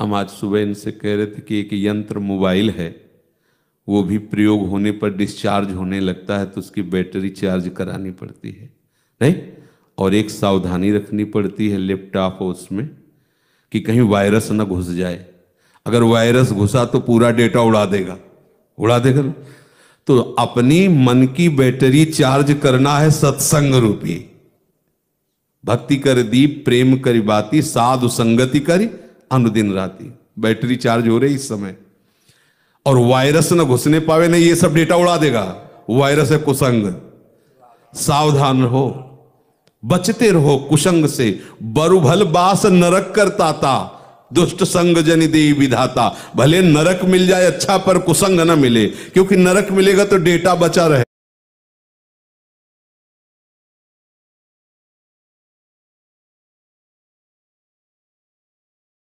हम आज सुबह इनसे कह रहे थे कि एक यंत्र मोबाइल है वो भी प्रयोग होने पर डिस्चार्ज होने लगता है तो उसकी बैटरी चार्ज करानी पड़ती है नहीं और एक सावधानी रखनी पड़ती है लैपटॉप और उसमें कि कहीं वायरस ना घुस जाए अगर वायरस घुसा तो पूरा डेटा उड़ा देगा उड़ा देगा तो अपनी मन की बैटरी चार्ज करना है सत्संग रूपी भक्ति कर दीप प्रेम करी बाती साधु संगति करी अनुदिन राती बैटरी चार्ज हो रही इस समय और वायरस न घुसने पावे नहीं ये सब डेटा उड़ा देगा वायरस है कुसंग सावधान रहो बचते रहो कुसंग से बरुभल बास नरक कर था दुष्ट संग जन दे विधाता भले नरक मिल जाए अच्छा पर कुसंग न मिले क्योंकि नरक मिलेगा तो डेटा बचा रहे